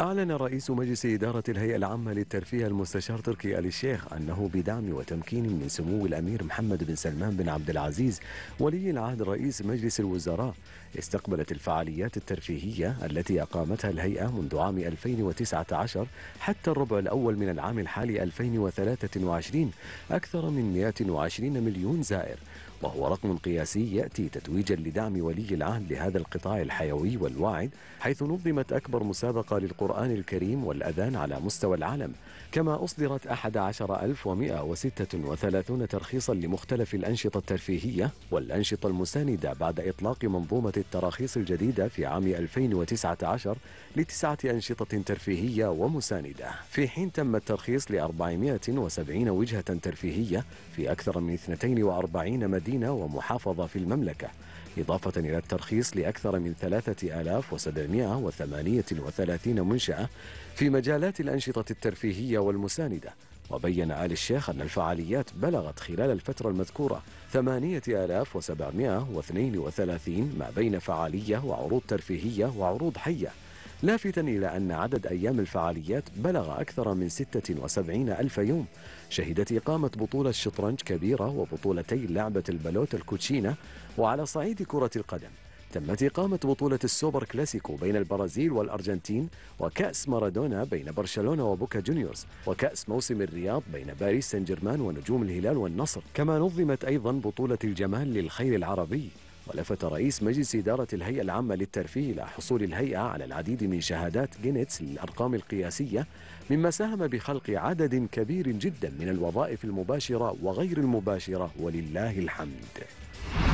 أعلن رئيس مجلس إدارة الهيئة العامة للترفيه المستشار تركي آل الشيخ أنه بدعم وتمكين من سمو الأمير محمد بن سلمان بن عبد العزيز ولي العهد رئيس مجلس الوزراء استقبلت الفعاليات الترفيهية التي أقامتها الهيئة منذ عام 2019 حتى الربع الأول من العام الحالي 2023 أكثر من 120 مليون زائر وهو رقم قياسي يأتي تتويجا لدعم ولي العهد لهذا القطاع الحيوي والواعد حيث نظمت أكبر مسابقة للقرآن الكريم والأذان على مستوى العالم كما أصدرت 11136 ترخيصا لمختلف الأنشطة الترفيهية والأنشطة المساندة بعد إطلاق منظومة التراخيص الجديدة في عام 2019 لتسعة أنشطة ترفيهية ومساندة في حين تم الترخيص ل 470 وجهة ترفيهية في أكثر من 42 مدينة مدينة ومحافظة في المملكة إضافة إلى الترخيص لأكثر من 3738 منشأة في مجالات الأنشطة الترفيهية والمساندة وبين آل الشيخ أن الفعاليات بلغت خلال الفترة المذكورة 8732 ما بين فعالية وعروض ترفيهية وعروض حية لافتا إلى أن عدد أيام الفعاليات بلغ أكثر من 76 ألف يوم شهدت إقامة بطولة شطرنج كبيرة وبطولتي لعبة البلوت الكوتشينا وعلى صعيد كرة القدم تمت إقامة بطولة السوبر كلاسيكو بين البرازيل والأرجنتين وكأس مارادونا بين برشلونة وبوكا جونيورز وكأس موسم الرياض بين باريس سان جيرمان ونجوم الهلال والنصر كما نظمت أيضا بطولة الجمال للخير العربي ولفت رئيس مجلس إدارة الهيئة العامة للترفيه إلى حصول الهيئة على العديد من شهادات جينيتس للأرقام القياسية مما ساهم بخلق عدد كبير جدا من الوظائف المباشرة وغير المباشرة ولله الحمد